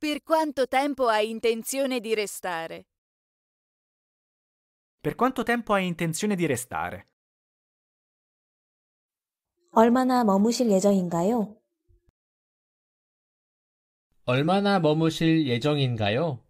Per quanto tempo hai intenzione di restare? Per quanto tempo hai intenzione di restare? 얼마나 머무실 예정인가요? 얼마나 머무실 예정인가요?